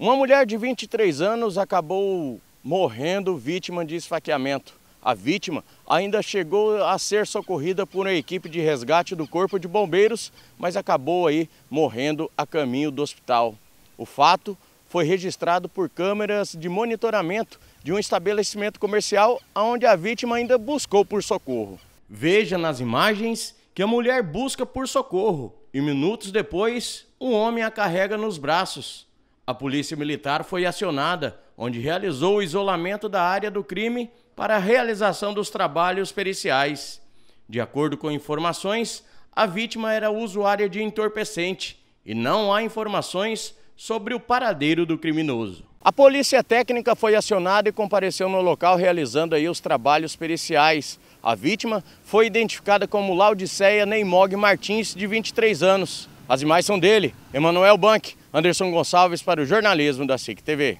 Uma mulher de 23 anos acabou morrendo vítima de esfaqueamento. A vítima ainda chegou a ser socorrida por uma equipe de resgate do Corpo de Bombeiros, mas acabou aí morrendo a caminho do hospital. O fato foi registrado por câmeras de monitoramento de um estabelecimento comercial onde a vítima ainda buscou por socorro. Veja nas imagens que a mulher busca por socorro e minutos depois um homem a carrega nos braços. A Polícia Militar foi acionada, onde realizou o isolamento da área do crime para a realização dos trabalhos periciais. De acordo com informações, a vítima era usuária de entorpecente e não há informações sobre o paradeiro do criminoso. A polícia técnica foi acionada e compareceu no local realizando aí os trabalhos periciais. A vítima foi identificada como Laudiceia Neymog Martins, de 23 anos. As imagens são dele, Emanuel Bank, Anderson Gonçalves para o jornalismo da SIC TV.